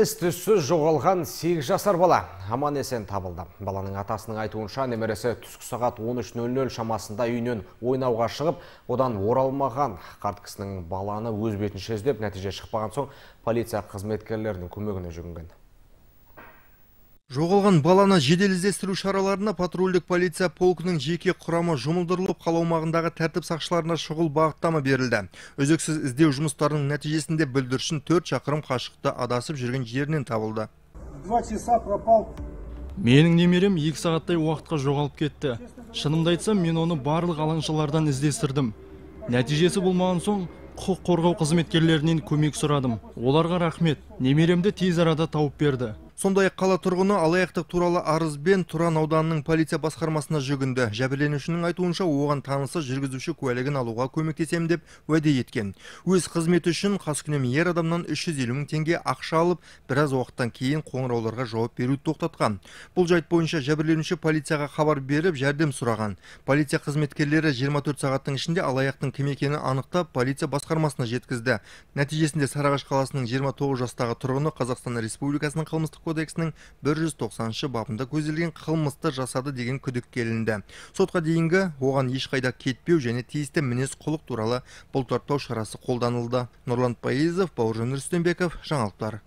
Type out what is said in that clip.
із жоғалған 8 жасар бала аман есен табылды баланың атасының айтуынша немересі түскі сағат 13.00 шамасында үйінен ойнауға шығып одан оралмаған қарт баланы өз бетінше іздеп нәтиже шықпаған соң полиция қызметкерлерінің көмегіне жүгінген жоғалған баланы жедел іздестіру шараларына патрульдік полиция полкінің жеке құрамы жұмылдырылып қала аумағындағы тәртіп сақшыларына шұғыл бағыттама берілді үздіксіз іздеу жұмыстарының нәтижесінде бүлдіршін төрт шақырым қашықтықта адасып жүрген жерінен табылды два часа пропал менің немерем екі сағаттай уақытқа жоғалып кетті шынымды айтсам мен оны барлық алаңшалардан іздестірдім нәтижесі болмаған соң құқық қорғау қызметкерлерінен көмек сұрадым оларға рахмет немеремді тез арада тауып берді сондай ақ қала тұрғыны алаяқтық туралы арызбен тұран ауданының полиция басқармасына жүгінді жәбірленушінің айтуынша оған танысы жүргізуші куәлігін алуға көмектесемін деп уәде еткен өз қызметі үшін қаскүнем ер адамнан 350 жүз теңге ақша алып біраз уақыттан кейін қоңырауларға жауап беруді тоқтатқан бұл жайт бойынша жәбірленуші полицияға хабар беріп жәрдем сұраған полиция қызметкерлері 24 сағаттың ішінде алаяқтың кім екенін анықтап полиция басқармасына жеткізді нәтижесінде сарыағаш қаласының 29 жастағы тұрғыны қазақстан республикасының қылмыстық кодексінің 190 бабында көзделген қылмысты жасады деген күдік келінді. сотқа дейінгі оған ешқайда кетпеу және тиісті мінез құлық туралы бұлтартпау шарасы қолданылды нұрлан пайызов бауыржан рүстембеков жаңалықтар